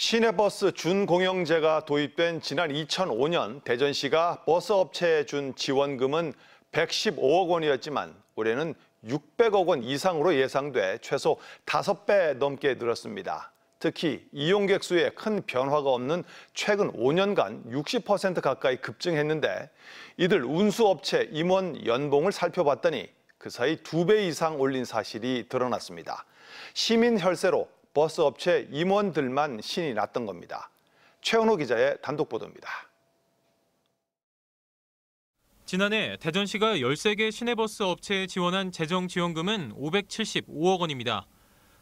시내버스 준공영제가 도입된 지난 2005년 대전시가 버스업체에 준 지원금은 115억 원이었지만 올해는 600억 원 이상으로 예상돼 최소 5배 넘게 늘었습니다. 특히 이용객 수에 큰 변화가 없는 최근 5년간 60% 가까이 급증했는데 이들 운수업체 임원 연봉을 살펴봤더니 그 사이 2배 이상 올린 사실이 드러났습니다. 시민 혈세로 버스 업체 임원들만 신이 났던 겁니다. 최원호 기자의 단독 보도입니다. 지난해 대전시가 13개 시내버스 업체에 지원한 재정 지원금은 575억 원입니다.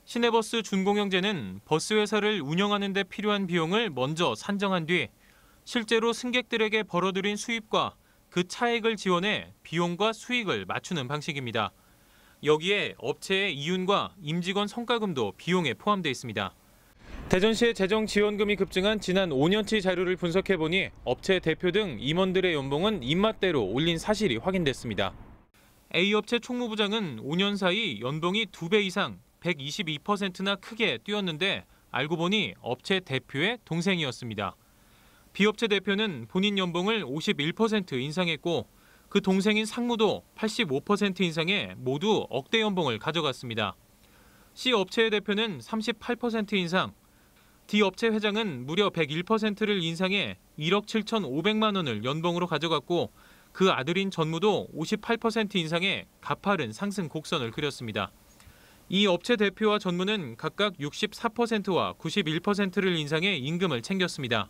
시내버스 준공영제는 버스 회사를 운영하는 데 필요한 비용을 먼저 산정한 뒤 실제로 승객들에게 벌어들인 수입과 그 차액을 지원해 비용과 수익을 맞추는 방식입니다. 여기에 업체의 이윤과 임직원 성과금도 비용에 포함돼 있습니다. 대전시의 재정지원금이 급증한 지난 5년치 자료를 분석해보니 업체 대표 등 임원들의 연봉은 입맛대로 올린 사실이 확인됐습니다. A업체 총무부장은 5년 사이 연봉이 2배 이상 122%나 크게 뛰었는데 알고 보니 업체 대표의 동생이었습니다. B업체 대표는 본인 연봉을 51% 인상했고 그 동생인 상무도 85%인상에 모두 억대 연봉을 가져갔습니다. C 업체의 대표는 38% 인상, D 업체 회장은 무려 101%를 인상해 1억 7,500만 원을 연봉으로 가져갔고 그 아들인 전무도 58% 인상의 가파른 상승 곡선을 그렸습니다. 이 업체 대표와 전무는 각각 64%와 91%를 인상해 임금을 챙겼습니다.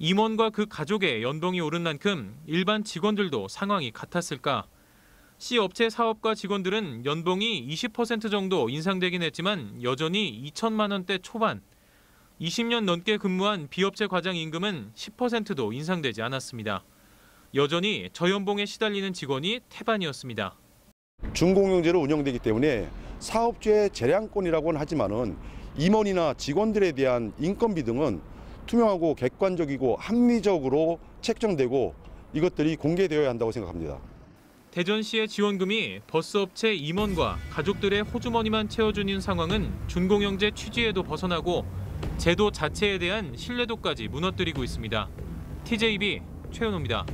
임원과 그 가족의 연봉이 오른 만큼 일반 직원들도 상황이 같았을까? 시 업체 사업과 직원들은 연봉이 20% 정도 인상되긴 했지만 여전히 2천만 원대 초반, 20년 넘게 근무한 비업체 과장 임금은 10%도 인상되지 않았습니다. 여전히 저연봉에 시달리는 직원이 태반이었습니다. 준공영제로 운영되기 때문에 사업주의 재량권이라고는 하지만 임원이나 직원들에 대한 인건비 등은 투명하고 객관적이고 합리적으로 책정되고 이것들이 공개되어야 한다고 생각합니다. 대전시의 지원금이 버스업체 임원과 가족들의 호주머니만 채워주는 상황은 준공영제 취지에도 벗어나고 제도 자체에 대한 신뢰도까지 무너뜨리고 있습니다. TJB 최현호입니다.